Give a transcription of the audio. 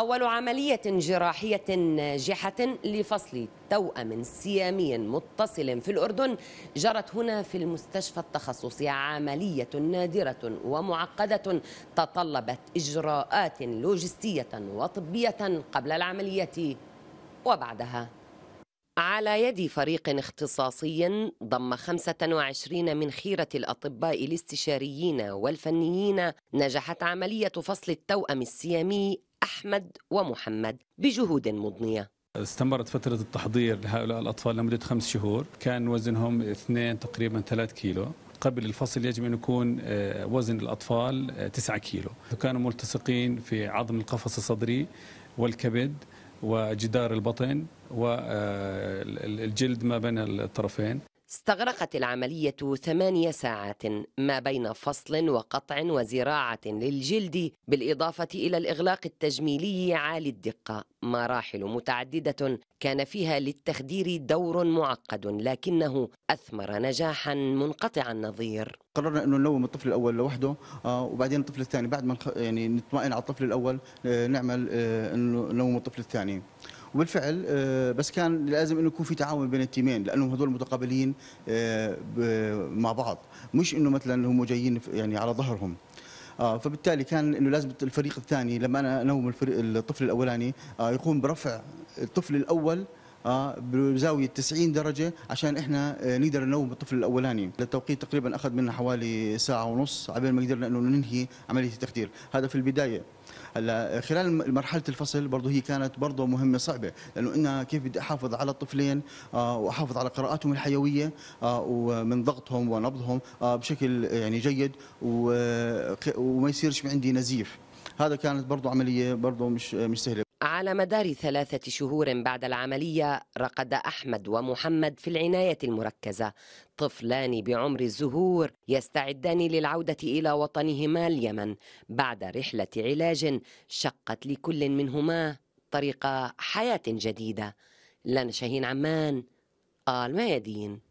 أول عملية جراحية ناجحة لفصل توأم سيامي متصل في الأردن جرت هنا في المستشفى التخصصي عملية نادرة ومعقدة تطلبت إجراءات لوجستية وطبية قبل العملية وبعدها على يد فريق اختصاصي ضم 25 من خيرة الأطباء الاستشاريين والفنيين نجحت عملية فصل التوأم السيامي أحمد ومحمد بجهود مضنية استمرت فترة التحضير لهؤلاء الأطفال لمدة خمس شهور كان وزنهم اثنين تقريبا ثلاث كيلو قبل الفصل يجب أن يكون آه، وزن الأطفال آه، تسعة كيلو كانوا ملتصقين في عظم القفص الصدري والكبد وجدار البطن والجلد آه، ما بين الطرفين استغرقت العملية ثمانية ساعات ما بين فصل وقطع وزراعة للجلد بالإضافة إلى الإغلاق التجميلي عالي الدقة مراحل متعددة كان فيها للتخدير دور معقد لكنه أثمر نجاحا منقطع النظير قررنا انه نلوم الطفل الاول لوحده آه، وبعدين الطفل الثاني بعد ما يعني نطمئن على الطفل الاول آه، نعمل آه، انه نلوم الطفل الثاني وبالفعل آه، بس كان لازم انه يكون في تعاون بين التيمين لانه هذول متقابلين آه، مع بعض مش انه مثلا هم جايين يعني على ظهرهم آه، فبالتالي كان انه لازم الفريق الثاني لما انا انوم الفريق الطفل الاولاني يقوم برفع الطفل الاول اه بزاويه 90 درجه عشان احنا آه، نقدر ننوم الطفل الاولاني التوقيت تقريبا اخذ منا حوالي ساعه ونص عبين ما قدرنا انه ننهي عمليه التخدير هذا في البدايه هلا آه، خلال مرحله الفصل برضه هي كانت برضه مهمه صعبه لانه انا كيف بدي احافظ على الطفلين آه، واحافظ على قراءاتهم الحيويه ومن ضغطهم ونبضهم بشكل يعني جيد وما يصيرش عندي نزيف هذا كانت برضه عمليه برضه مش مش سهله على مدار ثلاثة شهور بعد العملية رقد أحمد ومحمد في العناية المركزة طفلان بعمر الزهور يستعدان للعودة إلى وطنهما اليمن بعد رحلة علاج شقت لكل منهما طريق حياة جديدة لنا شاهين عمان آل ميادين